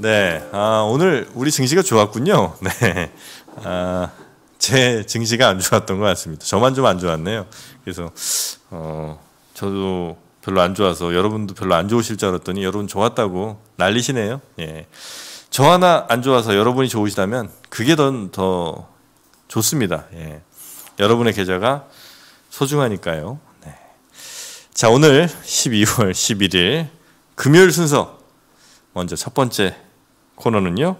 네, 아, 오늘 우리 증시가 좋았군요. 네, 아, 제 증시가 안 좋았던 것 같습니다. 저만 좀 안 좋았네요. 그래서 어, 저도 별로 안 좋아서 여러분도 별로 안 좋으실 줄 알았더니 여러분 좋았다고 난리시네요. 예, 저 하나 안 좋아서 여러분이 좋으시다면 그게 더, 더 좋습니다. 예, 여러분의 계좌가 소중하니까요. 네. 자, 오늘 12월 11일 금요일 순서 먼저 첫 번째 코너는요.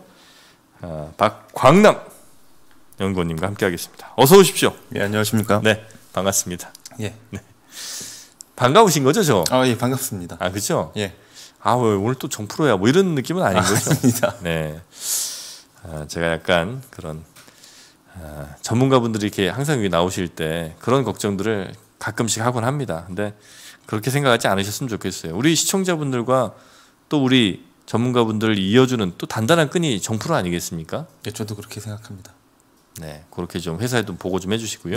어, 박광남 연구원님과 함께하겠습니다. 어서 오십시오. 네, 안녕하십니까. 네, 반갑습니다. 예. 네. 반가우신 거죠, 저? 아, 예, 반갑습니다. 아, 그죠? 예. 아, 오늘 또 정프로야 뭐 이런 느낌은 아닌 아, 거죠? 아닙니다. 네. 아, 제가 약간 그런 아, 전문가분들이 이렇게 항상 여기 나오실 때 그런 걱정들을 가끔씩 하곤 합니다. 근데 그렇게 생각하지 않으셨으면 좋겠어요. 우리 시청자분들과 또 우리 전문가분들을 이어주는 또 단단한 끈이 정프로 아니겠습니까? 네, 저도 그렇게 생각합니다. 네, 그렇게 좀 회사에 좀 보고 좀 해주시고요.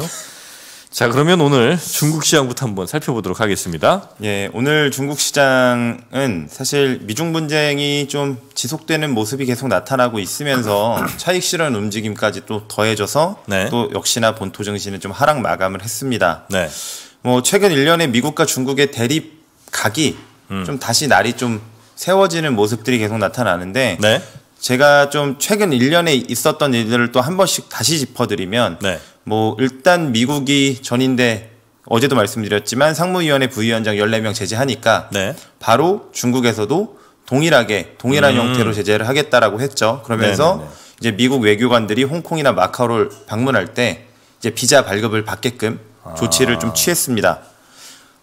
자, 그러면 오늘 중국 시장부터 한번 살펴보도록 하겠습니다. 예, 오늘 중국 시장은 사실 미중 분쟁이 좀 지속되는 모습이 계속 나타나고 있으면서 차익 실현 움직임까지 또 더해져서 네. 또 역시나 본토 증시는 좀 하락 마감을 했습니다. 네. 뭐 최근 1년에 미국과 중국의 대립 각이 음. 좀 다시 날이 좀 세워지는 모습들이 계속 나타나는데 네. 제가 좀 최근 1년에 있었던 일들을 또 한 번씩 다시 짚어드리면 네. 뭐 일단 미국이 전인데 어제도 말씀드렸지만 상무위원회 부위원장 14명 제재하니까 네. 바로 중국에서도 동일하게 동일한 음. 형태로 제재를 하겠다라고 했죠. 그러면서 네네네. 네, 네. 이제 미국 외교관들이 홍콩이나 마카오를 방문할 때 이제 비자 발급을 받게끔 조치를 아. 좀 취했습니다.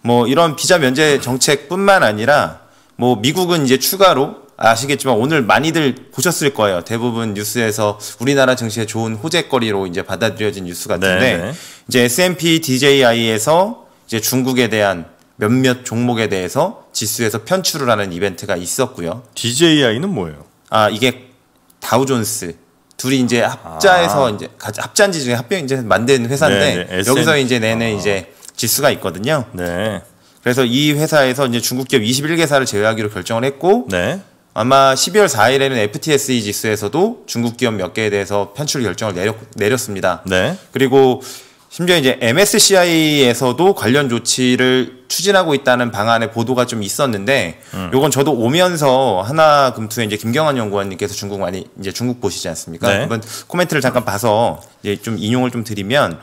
뭐 이런 비자 면제 정책뿐만 아니라 뭐 미국은 이제 추가로 아시겠지만 오늘 많이들 보셨을 거예요. 대부분 뉴스에서 우리나라 증시에 좋은 호재거리로 이제 받아들여진 뉴스 같은데 네, 네. 이제 S&P DJI에서 이제 중국에 대한 몇몇 종목에 대해서 지수에서 편출을 하는 이벤트가 있었고요. DJI는 뭐예요? 아 이게 다우존스 둘이 이제 합자에서 아. 이제 합자인지 중에 합병 이제 만든 회사인데 네네. 네. 여기서 이제 내는 아. 이제 지수가 있거든요. 네. 그래서 이 회사에서 이제 중국 기업 21개사를 제외하기로 결정을 했고 네. 아마 12월 4일에는 FTSE 지수에서도 중국 기업 몇 개에 대해서 편출 결정을 내렸, 내렸습니다. 네. 그리고 심지어 이제 MSCI에서도 관련 조치를 추진하고 있다는 방안의 보도가 좀 있었는데 음. 요건 저도 오면서 하나 금투에 이제 김경환 연구원님께서 중국 많이 이제 중국 보시지 않습니까? 네. 한번 코멘트를 잠깐 봐서 이제 좀 인용을 좀 드리면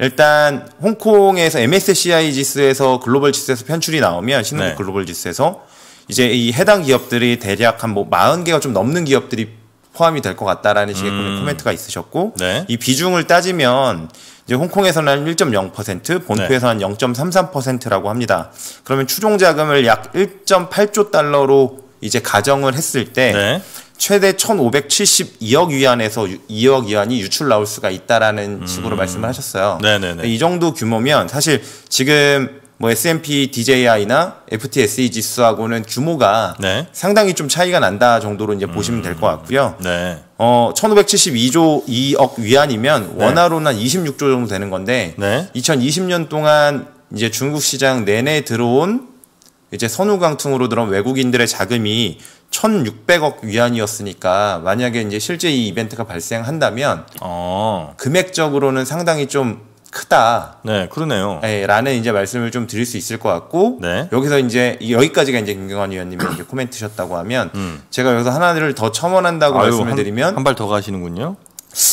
일단 홍콩에서 MSCI 지수에서 글로벌 지수에서 편출이 나오면 신흥국 네. 글로벌 지수에서 이제 이 해당 기업들이 대략 한뭐 40개가 좀 넘는 기업들이 포함이 될 것 같다라는 식의 음. 코멘트가 있으셨고 네. 이 비중을 따지면 이제 홍콩에서는 1.0% 본토에서는 네. 0.33%라고 합니다. 그러면 추종 자금을 약 1.8조 달러로 이제 가정을 했을 때 네. 최대 1,572억 위안에서 2억 위안이 유출 나올 수가 있다라는 음. 식으로 말씀을 하셨어요. 네네네. 이 정도 규모면 사실 지금 뭐 S&P DJI나 FTSE 지수하고는 규모가 네. 상당히 좀 차이가 난다 정도로 이제 음. 보시면 될 것 같고요. 네. 어, 1572조 2억 위안이면 네. 원화로는 한 26조 정도 되는 건데 2020년 동안 이제 중국 시장 내내 들어온 이제 선우강통으로 들어온 외국인들의 자금이 1,600억 위안이었으니까 만약에 이제 실제 이 이벤트가 발생한다면 어. 금액적으로는 상당히 좀 크다. 네, 그러네요. 예, 라는 이제 말씀을 좀 드릴 수 있을 것 같고 네. 여기서 이제 여기까지가 이제 김경환 위원님이 이제 코멘트셨다고 하면 음. 제가 여기서 하나를 더 첨언한다고 아유, 말씀을 드리면 한 발 더 가시는군요.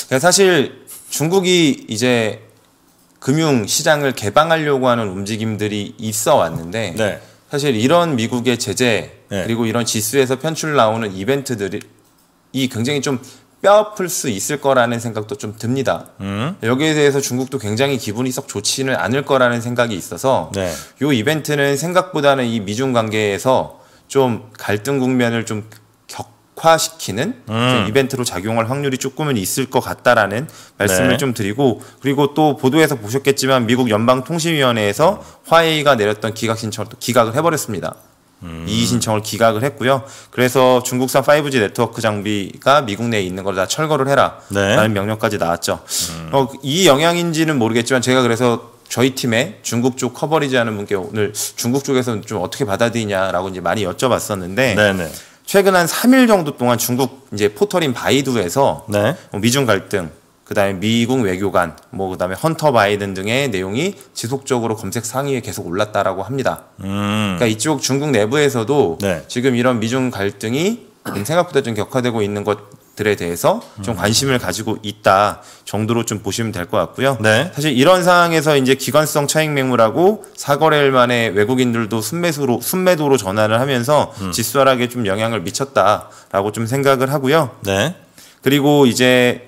그러니까 사실 중국이 이제 금융 시장을 개방하려고 하는 움직임들이 있어 왔는데 네. 사실 이런 미국의 제재 네. 그리고 이런 지수에서 편출 나오는 이벤트들이 이 굉장히 좀 뼈아플 수 있을 거라는 생각도 좀 듭니다. 음. 여기에 대해서 중국도 굉장히 기분이 썩 좋지는 않을 거라는 생각이 있어서 네. 이 이벤트는 생각보다는 이 미중 관계에서 좀 갈등 국면을 좀 격화시키는 음. 이벤트로 작용할 확률이 조금은 있을 것 같다라는 말씀을 네. 좀 드리고 그리고 또 보도에서 보셨겠지만 미국 연방통신위원회에서 화웨이가 내렸던 기각 신청을 또 기각을 해버렸습니다. 음. 이의 신청을 기각을 했고요. 그래서 중국산 5G 네트워크 장비가 미국 내에 있는 걸 다 철거를 해라라는 네. 명령까지 나왔죠. 음. 어, 이 영향인지는 모르겠지만 제가 그래서 저희 팀에 중국 쪽커버리지 않은 분께 오늘 중국 쪽에서는 좀 어떻게 받아들이냐라고 이제 많이 여쭤봤었는데 네네. 최근 한 3일 정도 동안 중국 이제 포털인 바이두에서 네. 미중 갈등 그 다음에 미국 외교관, 뭐, 그 다음에 헌터 바이든 등의 내용이 지속적으로 검색 상위에 계속 올랐다라고 합니다. 음. 그러니까 이쪽 중국 내부에서도 네. 지금 이런 미중 갈등이 생각보다 좀 격화되고 있는 것들에 대해서 좀 음. 관심을 가지고 있다 정도로 좀 보시면 될 것 같고요. 네. 사실 이런 상황에서 이제 기관성 차익 매물하고 사거래일 만에 외국인들도 순매수로 순매도로 전환을 하면서 음. 지수 하락에 좀 영향을 미쳤다라고 좀 생각을 하고요. 네. 그리고 이제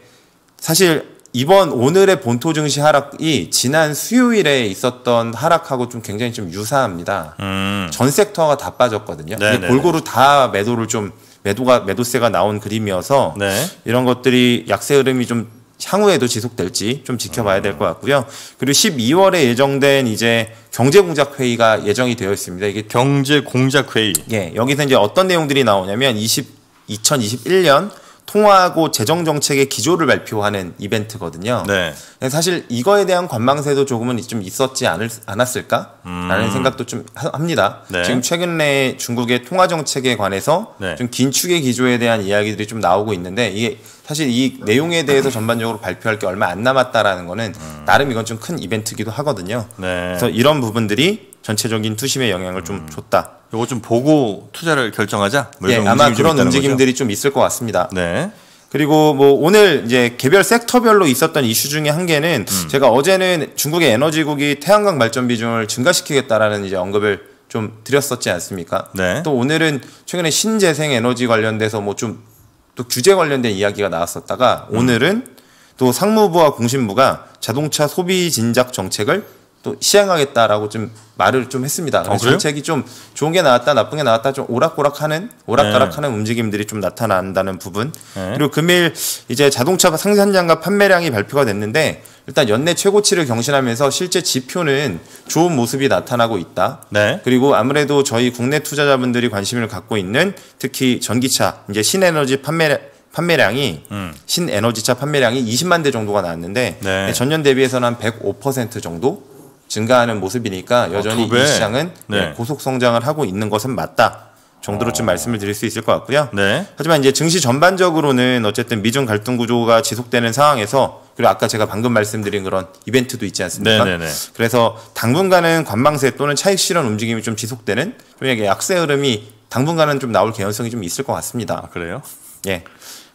사실 이번 오늘의 본토 증시 하락이 지난 수요일에 있었던 하락하고 좀 굉장히 좀 유사합니다. 음. 전 섹터가 다 빠졌거든요. 네, 네, 골고루 네. 다 매도를 좀 매도가 매도세가 나온 그림이어서 네. 이런 것들이 약세 흐름이 좀 향후에도 지속될지 좀 지켜봐야 될것 음. 같고요. 그리고 12월에 예정된 이제 경제공작회의가 예정이 되어 있습니다. 이게 경제공작회의. 예, 여기서 이제 어떤 내용들이 나오냐면 20 2021년 통화하고 재정 정책의 기조를 발표하는 이벤트거든요. 네. 사실 이거에 대한 관망세도 조금은 좀 있었지 않을, 않았을까라는 음. 생각도 좀 합니다. 네. 지금 최근에 중국의 통화 정책에 관해서 네. 좀 긴축의 기조에 대한 이야기들이 좀 나오고 있는데 이게 사실 이 내용에 대해서 전반적으로 발표할 게 얼마 안 남았다라는 거는 음. 나름 이건 좀 큰 이벤트기도 하거든요. 네. 그래서 이런 부분들이 전체적인 투심에 영향을 좀 음. 줬다. 이거 좀 보고 투자를 결정하자. 뭐 예, 아마 그런 좀 움직임들이 거죠? 좀 있을 것 같습니다. 네. 그리고 뭐 오늘 이제 개별 섹터별로 있었던 이슈 중에 한 개는 음. 제가 어제는 중국의 에너지국이 태양광 발전 비중을 증가시키겠다라는 이제 언급을 좀 드렸었지 않습니까? 네. 또 오늘은 최근에 신재생 에너지 관련돼서 뭐 좀 또 규제 관련된 이야기가 나왔었다가 음. 오늘은 또 상무부와 공신부가 자동차 소비 진작 정책을 또 시행하겠다라고 좀 말을 좀 했습니다. 아, 그래서 아, 정책이 좀 좋은 게 나왔다, 나쁜 게 나왔다 좀오락오락하는 오락가락하는 네. 움직임들이 좀 나타난다는 부분. 네. 그리고 금일 그 이제 자동차 상산량과 판매량이 발표가 됐는데 일단 연내 최고치를 경신하면서 실제 지표는 좋은 모습이 나타나고 있다. 네. 그리고 아무래도 저희 국내 투자자분들이 관심을 갖고 있는 특히 전기차 이제 신에너지 판매 판매량이 음. 신에너지차 판매량이 20만 대 정도가 나왔는데 네. 전년 대비해서는 한105% 정도 증가하는 모습이니까 아, 여전히 아, 이 시장은 네. 예, 고속 성장을 하고 있는 것은 맞다. 정도로 좀 아. 말씀을 드릴 수 있을 것 같고요. 네. 하지만 이제 증시 전반적으로는 어쨌든 미중 갈등 구조가 지속되는 상황에서 그리고 아까 제가 방금 말씀드린 그런 이벤트도 있지 않습니까? 네네네. 네, 네. 그래서 당분간은 관망세 또는 차익 실현 움직임이 좀 지속되는 좀 이게 약세 흐름이 당분간은 좀 나올 개연성이 좀 있을 것 같습니다. 아, 그래요? 예.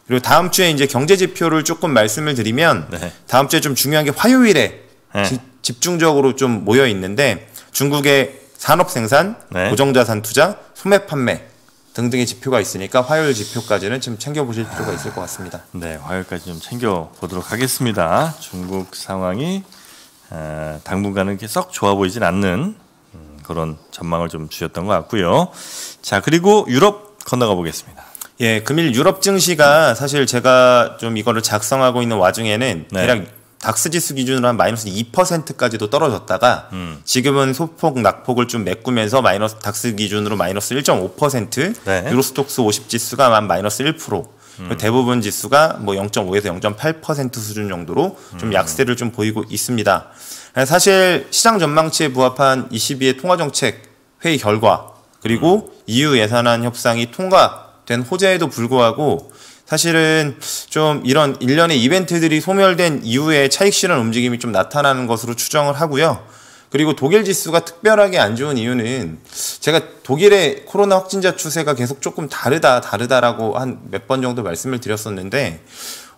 그리고 다음 주에 이제 경제 지표를 조금 말씀을 드리면 네. 다음 주에 좀 중요한 게 화요일에 예. 지, 집중적으로 좀 모여 있는데 중국의 산업 생산, 네. 고정자산 투자, 소매 판매 등등의 지표가 있으니까 화요일 지표까지는 좀 챙겨보실 필요가 있을 것 같습니다. 네, 화요일까지 좀 챙겨보도록 하겠습니다. 중국 상황이 어, 당분간은 썩 좋아 보이진 않는 음, 그런 전망을 좀 주셨던 것 같고요. 자, 그리고 유럽 건너가 보겠습니다. 예, 금일 유럽 증시가 사실 제가 좀 이거를 작성하고 있는 와중에는 네. 대략 닥스 지수 기준으로 한 마이너스 2%까지도 떨어졌다가 음. 지금은 소폭 낙폭을 좀 메꾸면서 마이너스 닥스 기준으로 마이너스 1.5% 네. 유로스톡스 50 지수가 한 마이너스 1% 음. 대부분 지수가 뭐 0.5에서 0.8% 수준 정도로 좀 음. 약세를 좀 보이고 있습니다. 사실 시장 전망치에 부합한 22의 통화정책 회의 결과 그리고 음. EU 예산안 협상이 통과된 호재에도 불구하고 사실은 좀 이런 일련의 이벤트들이 소멸된 이후에 차익 실현 움직임이 좀 나타나는 것으로 추정을 하고요. 그리고 독일 지수가 특별하게 안 좋은 이유는 제가 독일의 코로나 확진자 추세가 계속 조금 다르다 다르다라고 한 몇 번 정도 말씀을 드렸었는데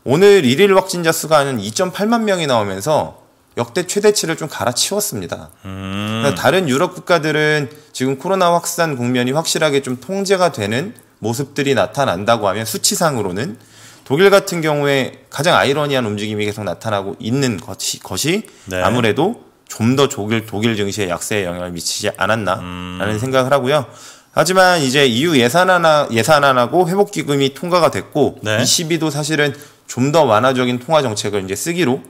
오늘 일일 확진자 수가 는 2.8만 명이 나오면서 역대 최대치를 좀 갈아치웠습니다. 음. 그러니까 다른 유럽 국가들은 지금 코로나 확산 국면이 확실하게 좀 통제가 되는 모습들이 나타난다고 하면 수치상으로는 독일 같은 경우에 가장 아이러니한 움직임이 계속 나타나고 있는 것이, 것이 네. 아무래도 좀 더 독일, 독일 증시에 약세에 영향을 미치지 않았나라는 음. 생각을 하고요. 하지만 이제 EU 예산안하, 예산안하고 회복기금이 통과가 됐고 네. ECB도 사실은 좀 더 완화적인 통화 정책을 이제 쓰기로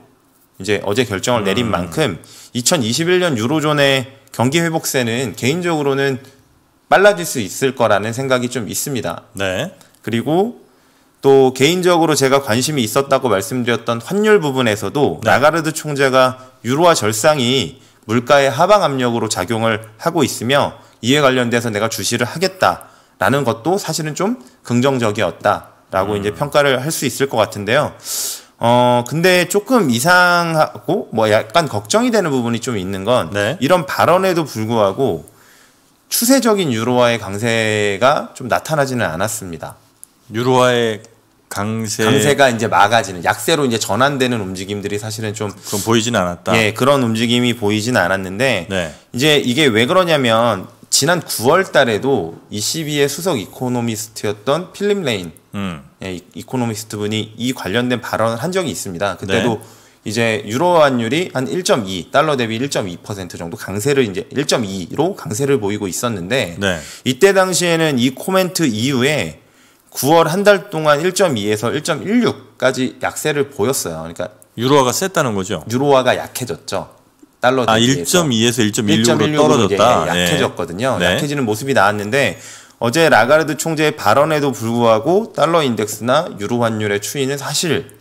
이제 어제 결정을 음. 내린 만큼 2021년 유로존의 경기 회복세는 개인적으로는 빨라질 수 있을 거라는 생각이 좀 있습니다. 네. 그리고 또 개인적으로 제가 관심이 있었다고 말씀드렸던 환율 부분에서도 네. 나가르드 총재가 유로화 절상이 물가의 하방 압력으로 작용을 하고 있으며 이에 관련돼서 내가 주시를 하겠다라는 것도 사실은 좀 긍정적이었다라고 음. 이제 평가를 할 수 있을 것 같은데요. 어 근데 조금 이상하고 뭐 약간 걱정이 되는 부분이 좀 있는 건 네. 이런 발언에도 불구하고 추세적인 유로화의 강세가 좀 나타나지는 않았습니다. 유로화의 강세 강세가 이제 막아지는 약세로 이제 전환되는 움직임들이 사실은 좀 그럼 보이진 않았다. 예, 그런 움직임이 보이진 않았는데 네. 이제 이게 왜 그러냐면 지난 9월 달에도 ECB의 수석 이코노미스트였던 필립 레인 음. 예, 이코노미스트 분이 이 관련된 발언을 한 적이 있습니다. 그때도 네. 이제 유로 환율이 한 1.2 달러 대비 1.2% 정도 강세를 이제 1.2로 강세를 보이고 있었는데 네. 이때 당시에는 이 코멘트 이후에 9월 한 달 동안 1.2에서 1.16까지 약세를 보였어요. 그러니까 유로화가 셌다는 거죠. 유로화가 약해졌죠. 달러 아 1.2에서 1.16으로 떨어졌다. 네. 약해졌거든요. 네. 약해지는 모습이 나왔는데 어제 라가르드 총재의 발언에도 불구하고 달러 인덱스나 유로 환율의 추이는 사실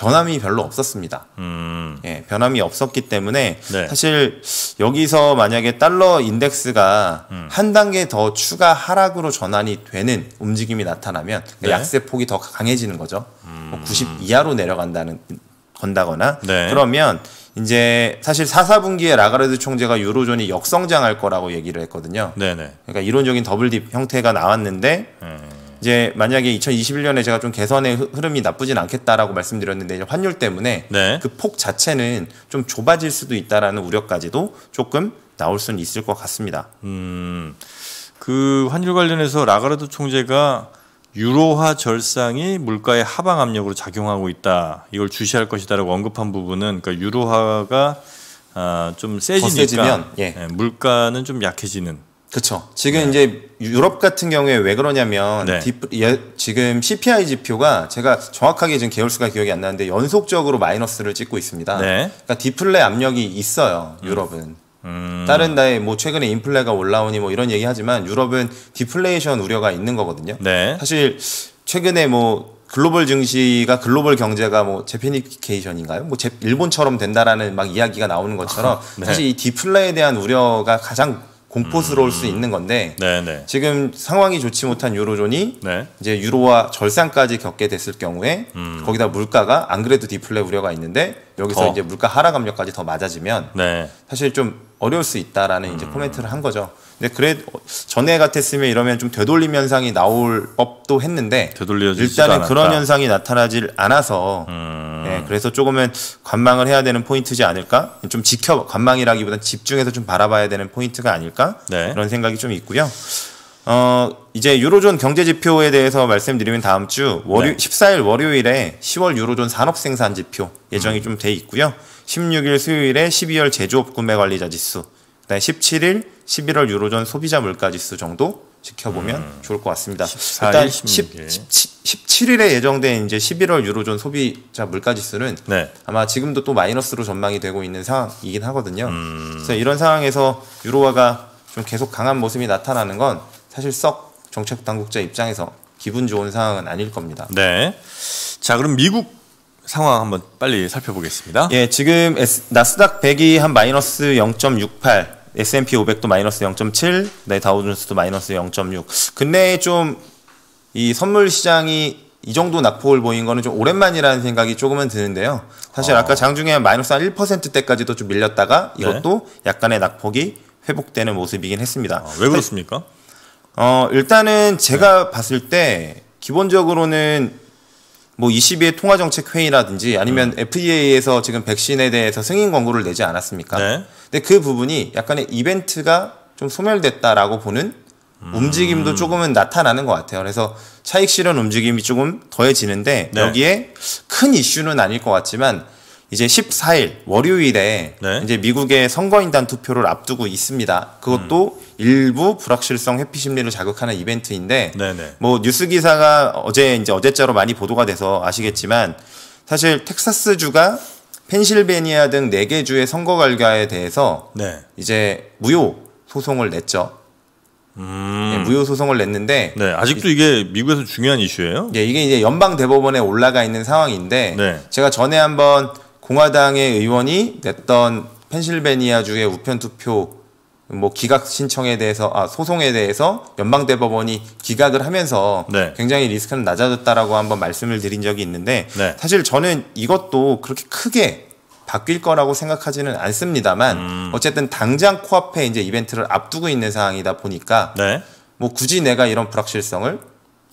변함이 별로 없었습니다. 음. 예, 변함이 없었기 때문에 네. 사실 여기서 만약에 달러 인덱스가 음. 한 단계 더 추가 하락으로 전환이 되는 움직임이 나타나면 네. 약세 폭이 더 강해지는 거죠. 뭐 음. 뭐90 이하로 내려간다는 건다거나 네. 그러면 이제 사실 4, 4분기에 라가르드 총재가 유로존이 역성장할 거라고 얘기를 했거든요. 네네. 네. 그러니까 이론적인 더블딥 형태가 나왔는데 음. 이제 만약에 2021년에 제가 좀 개선의 흐름이 나쁘진 않겠다라고 말씀드렸는데 환율 때문에 네. 그폭 자체는 좀 좁아질 수도 있다라는 우려까지도 조금 나올 수는 있을 것 같습니다. 음, 그 환율 관련해서 라가르드 총재가 유로화 절상이 물가의 하방 압력으로 작용하고 있다. 이걸 주시할 것이다라고 언급한 부분은 그러니까 유로화가 아, 좀 세지니까 세지면, 예. 예. 물가는 좀 약해지는 그렇죠. 지금 네. 이제 유럽 같은 경우에 왜 그러냐면 네. 디프, 예, 지금 CPI 지표가 제가 정확하게 지금 개월수가 기억이 안 나는데 연속적으로 마이너스를 찍고 있습니다. 네. 그러니까 디플레 압력이 있어요. 음. 유럽은. 음. 음. 다른 나의뭐 최근에 인플레가 올라오니 뭐 이런 얘기하지만 유럽은 디플레이션 우려가 있는 거거든요. 네. 사실 최근에 뭐 글로벌 증시가 글로벌 경제가 뭐 제페니케이션인가요? 뭐 일본처럼 된다라는 막 이야기가 나오는 것처럼 아, 네. 사실 이 디플레에 대한 우려가 가장 공포스러울 음. 수 있는 건데 네네. 네. 지금 상황이 좋지 못한 유로존이 네. 이제 유로와 절상까지 겪게 됐을 경우에 음. 거기다 물가가 안 그래도 디플레 우려가 있는데 여기서 더. 어. 이제 물가 하락 압력까지 더 맞아지면 네. 사실 좀 어려울 수 있다라는 이제 음. 코멘트를 한 거죠. 근데 그래 전에 같았으면 이러면 좀 되돌림 현상이 나올 법도 했는데 일단은 그런 현상이 나타나질 않아서 음. 네, 그래서 조금은 관망을 해야 되는 포인트지 않을까? 좀 지켜 관망이라기보다 는 집중해서 좀 바라봐야 되는 포인트가 아닐까? 네. 그런 생각이 좀 있고요. 어, 이제 유로존 경제 지표에 대해서 말씀드리면 다음 주 월요 네. 14일 월요일에 10월 유로존 산업 생산 지표 예정이 음. 좀돼 있고요. 16일 수요일에 12월 제조업 구매 관리자 지수, 그다음에 17일 11월 유로존 소비자 물가 지수 정도 지켜보면 음. 좋을 것 같습니다. 14일, 일단 10, 17, 일에 예정된 이제 11월 유로존 소비자 물가 지수는 네. 아마 지금도 또 마이너스로 전망이 되고 있는 상황이긴 하거든요. 음. 그래서 이런 상황에서 유로화가 좀 계속 강한 모습이 나타나는 건 사실 썩 정책 당국자 입장에서 기분 좋은 상황은 아닐 겁니다. 네. 자, 그럼 미국 상황 한번 빨리 살펴보겠습니다. 예, 지금 나스닥 100이 한 마이너스 0.68, S&P 500도 마이너스 0.7, 네, 다우존스도 마이너스 0.6. 근데 좀이 선물 시장이 이 정도 낙폭을 보인 거는 좀 오랜만이라는 생각이 조금은 드는데요. 사실 어. 아까 장중에 마이너스 1%대까지도 좀 밀렸다가 네. 이것도 네. 약간의 낙폭이 회복되는 모습이긴 했습니다. 아, 왜 그렇습니까? 어, 일단은 제가 네. 봤을 때 기본적으로는 뭐 22회 통화정책회의라든지 아니면 음. FDA에서 지금 백신에 대해서 승인 권고를 내지 않았습니까? 네. 근데 그 부분이 약간의 이벤트가 좀 소멸됐다라고 보는 음. 움직임도 조금은 나타나는 것 같아요. 그래서 차익 실현 움직임이 조금 더해지는데 네. 여기에 큰 이슈는 아닐 것 같지만 이제 14일 월요일에 네. 이제 미국의 선거인단 투표를 앞두고 있습니다. 그것도 음. 일부 불확실성 회피 심리를 자극하는 이벤트인데 네네. 네. 뭐 뉴스 기사가 어제 이제 어제자로 많이 보도가 돼서 아시겠지만 사실 텍사스 주가 펜실베니아 등 4개 주의 선거 결과에 대해서 네. 이제 무효 소송을 냈죠. 음. 네, 무효 소송을 냈는데 네, 아직도 이게 미국에서 중요한 이슈예요? 네, 이게 이제 연방 대법원에 올라가 있는 상황인데 네. 제가 전에 한번 공화당의 의원이 냈던 펜실베니아주의 우편 투표 뭐 기각 신청에 대해서 아 소송에 대해서 연방 대법원이 기각을 하면서 네. 굉장히 리스크는 낮아졌다라고 한번 말씀을 드린 적이 있는데 네. 사실 저는 이것도 그렇게 크게 바뀔 거라고 생각하지는 않습니다만 음. 어쨌든 당장 코앞에 이제 이벤트를 앞두고 있는 상황이다 보니까 네. 뭐 굳이 내가 이런 불확실성을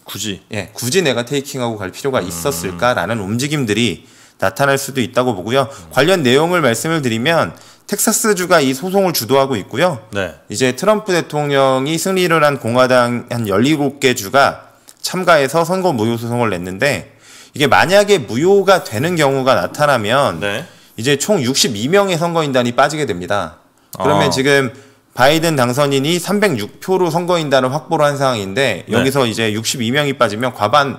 굳이 예 굳이 내가 테이킹하고 갈 필요가 음. 있었을까라는 음. 움직임들이 나타날 수도 있다고 보고요. 관련 내용을 말씀을 드리면 텍사스주가 이 소송을 주도하고 있고요. 네. 이제 트럼프 대통령이 승리를 한 공화당 한 17개 주가 참가해서 선거 무효 소송을 냈는데 이게 만약에 무효가 되는 경우가 나타나면 네. 이제 총 62명의 선거인단이 빠지게 됩니다. 그러면 아. 지금 바이든 당선인이 306표로 선거인단을 확보를 한 상황인데 네. 여기서 네. 이제 62명이 빠지면 과반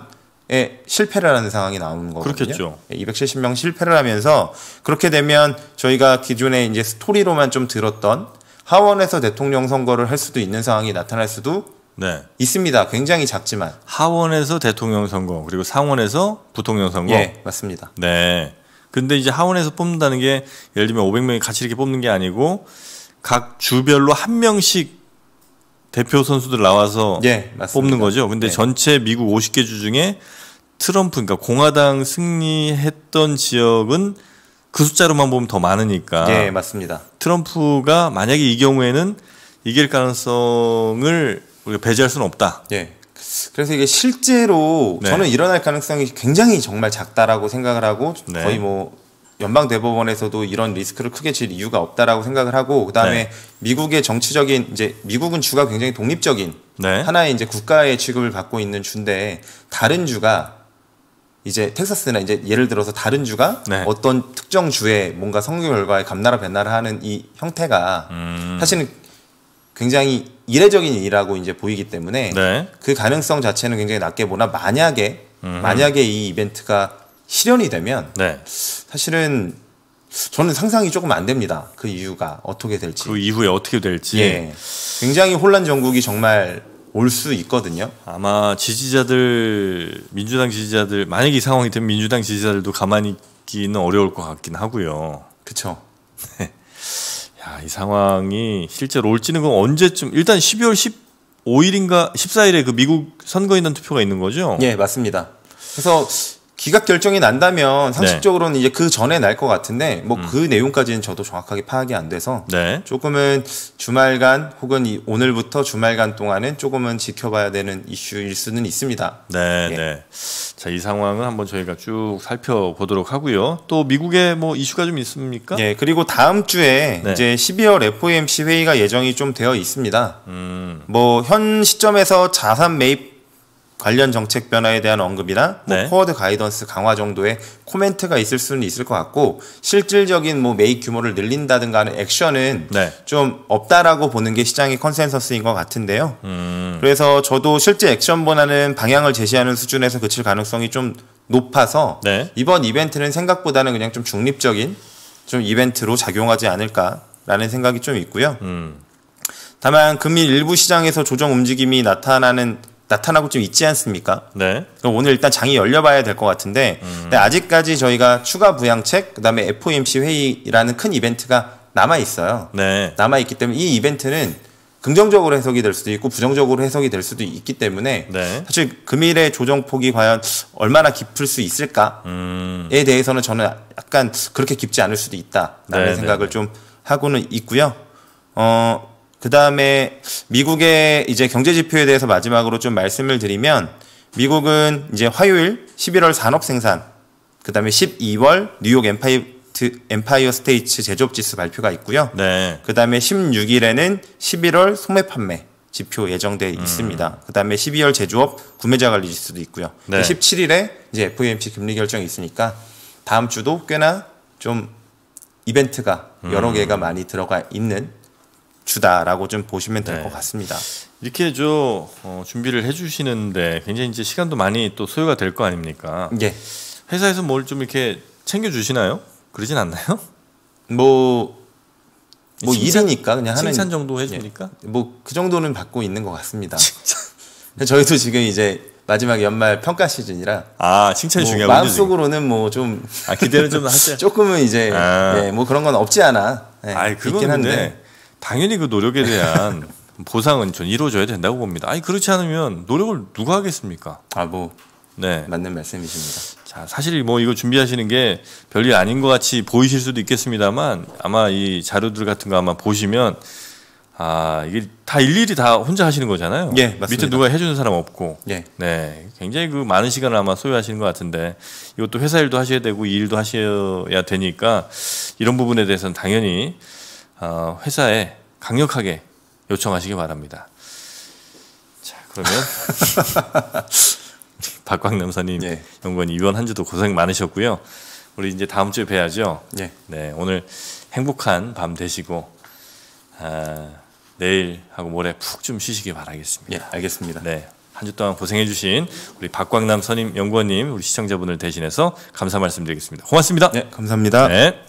실패를 하는 상황이 나오는 거거든요. 그렇겠죠. 270명 예, 실패를 하면서 그렇게 되면 저희가 기존에 이제 스토리로만 좀 들었던 하원에서 대통령 선거를 할 수도 있는 상황이 나타날 수도 네. 있습니다. 굉장히 작지만 하원에서 대통령 선거 그리고 상원에서 부통령 선거 예, 맞습니다. 네. 근데 이제 하원에서 뽑는다는 게 예를 들면 500명이 같이 이렇게 뽑는 게 아니고 각 주별로 한 명씩 대표 선수들 나와서 예, 뽑는 거죠. 근데 네. 전체 미국 50개 주 중에 트럼프 그러니까 공화당 승리했던 지역은 그 숫자로만 보면 더 많으니까. 예, 맞습니다. 트럼프가 만약에 이 경우에는 이길 가능성을 우리가 배제할 수는 없다. 예. 그래서 이게 실제로 네. 저는 일어날 가능성이 굉장히 정말 작다라고 생각을 하고 네. 거의 뭐 연방 대법원에서도 이런 리스크를 크게 질 이유가 없다라고 생각을 하고 그다음에 네. 미국의 정치적인 이제 미국은 주가 굉장히 독립적인 네. 하나의 이제 국가의 취급을 받고 있는 주인데 다른 주가 이제 텍사스나 이제 예를 들어서 다른 주가 네. 어떤 특정 주에 뭔가 선거 결과에 감나라 변나라 하는 이 형태가 음. 사실은 굉장히 이례적인 일이라고 이제 보이기 때문에 네. 그 가능성 자체는 굉장히 낮게 보나 만약에 음. 만약에 이 이벤트가 실현이 되면 네. 사실은 저는 상상이 조금 안 됩니다. 그 이유가 어떻게 될지. 그 이후에 어떻게 될지. 예. 굉장히 혼란 정국이 정말 올 수 있거든요. 아마 지지자들 민주당 지지자들 만약 에이 상황이 되면 민주당 지지자들도 가만히 있기는 어려울 것 같긴 하고요. 그렇죠. 이 상황이 실제로 올지는 그 언제쯤 일단 12월 15일인가 14일에 그 미국 선거인단 투표가 있는 거죠? 예, 맞습니다. 그래서 기각 결정이 난다면 네. 상식적으로는 네. 이제 그 전에 날 것 같은데 뭐그 음. 그 내용까지는 저도 정확하게 파악이 안 돼서 네. 조금은 주말간 혹은 이 오늘부터 주말간 동안은 조금은 지켜봐야 되는 이슈일 수는 있습니다. 네, 예. 네. 자, 이 상황은 한번 저희가 쭉 살펴보도록 하고요. 또 미국에 뭐 이슈가 좀 있습니까? 예, 그리고 다음 주에 네. 이제 12월 FOMC 회의가 예정이 좀 되어 있습니다. 음. 뭐 현 시점에서 자산 매입 관련 정책 변화에 대한 언급이나 뭐 네. 포워드 가이던스 강화 정도의 코멘트가 있을 수는 있을 것 같고 실질적인 뭐 매입 규모를 늘린다든가 하는 액션은 네. 좀 없다라고 보는 게 시장의 컨센서스인 것 같은데요. 음. 그래서 저도 실제 액션보다는 방향을 제시하는 수준에서 그칠 가능성이 좀 높아서 네. 이번 이벤트는 생각보다는 그냥 좀 중립적인 좀 이벤트로 작용하지 않을까라는 생각이 좀 있고요. 음. 다만 금일 일부 시장에서 조정 움직임이 나타나는 나타나고 좀 있지 않습니까? 네. 그럼 오늘 일단 장이 열려봐야 될 것 같은데 음. 네, 아직까지 저희가 추가 부양책 그다음에 FOMC 회의라는 큰 이벤트가 남아 있어요. 네. 남아 있기 때문에 이 이벤트는 긍정적으로 해석이 될 수도 있고 부정적으로 해석이 될 수도 있기 때문에 네. 사실 금일의 그 조정폭이 과연 얼마나 깊을 수 있을까에 음. 대해서는 저는 약간 그렇게 깊지 않을 수도 있다라는 네, 네 생각을 네. 좀 하고는 있고요. 어그 다음에 미국의 이제 경제 지표에 대해서 마지막으로 좀 말씀을 드리면 미국은 이제 화요일 11월 산업 생산, 그 다음에 12월 뉴욕 엠파이 엠파이어 스테이츠 제조업 지수 발표가 있고요. 네. 그 다음에 16일에는 11월 소매 판매 지표 예정돼 음. 있습니다. 그 다음에 12월 제조업 구매자 관리 지수도 있고요. 네. 17일에 이제 FOMC 금리 결정이 있으니까 다음 주도 꽤나 좀 이벤트가 여러 음. 개가 많이 들어가 있는 주다라고 좀 보시면 될것 네. 같습니다. 이렇게 저 어, 준비를 해주시는데 굉장히 이제 시간도 많이 또 소요가 될 거 아닙니까? 예. 회사에서 뭘 좀 이렇게 챙겨 주시나요? 그러진 않나요? 뭐뭐 뭐, 뭐 일이니까 그냥 하는 정도 해주니까 예. 뭐그 정도는 받고 있는 것 같습니다. 저희도 지금 이제 마지막 연말 평가 시즌이라 아 칭찬이 뭐 중요하군요. 마음속으로는 뭐좀아 기대는 좀하세 조금은 이제 아. 예, 뭐 그런 건 없지 않아. 예, 아 그건 있긴 한데. 당연히 그 노력에 대한 보상은 전 이루어져야 된다고 봅니다. 아니 그렇지 않으면 노력을 누가 하겠습니까? 아뭐 네. 맞는 말씀이십니다. 자, 사실 뭐 이거 준비하시는 게 별일 아닌 것 같이 보이실 수도 있겠습니다만 아마 이 자료들 같은 거 아마 보시면 아, 이게 다 일일이 다 혼자 하시는 거잖아요. 예, 맞습니다. 밑에 누가 해주는 사람 없고. 예. 네. 굉장히 그 많은 시간을 아마 소요하시는 것 같은데 이것도 회사 일도 하셔야 되고 이 일도 하셔야 되니까 이런 부분에 대해서는 당연히 어, 회사에 강력하게 요청하시기 바랍니다. 자, 그러면 박광남 사님 네. 예. 연구원 입원한지도 고생 많으셨고요. 우리 이제 다음 주에 뵈야죠. 네. 네 오늘 행복한 밤 되시고 아, 내일하고 모레 푹 좀 쉬시기 바라겠습니다. 네, 알겠습니다. 네. 한 주 동안 고생해주신 우리 박광남 선임 연구원님, 우리 시청자분을 대신해서 감사 말씀드리겠습니다. 고맙습니다. 네, 감사합니다. 네.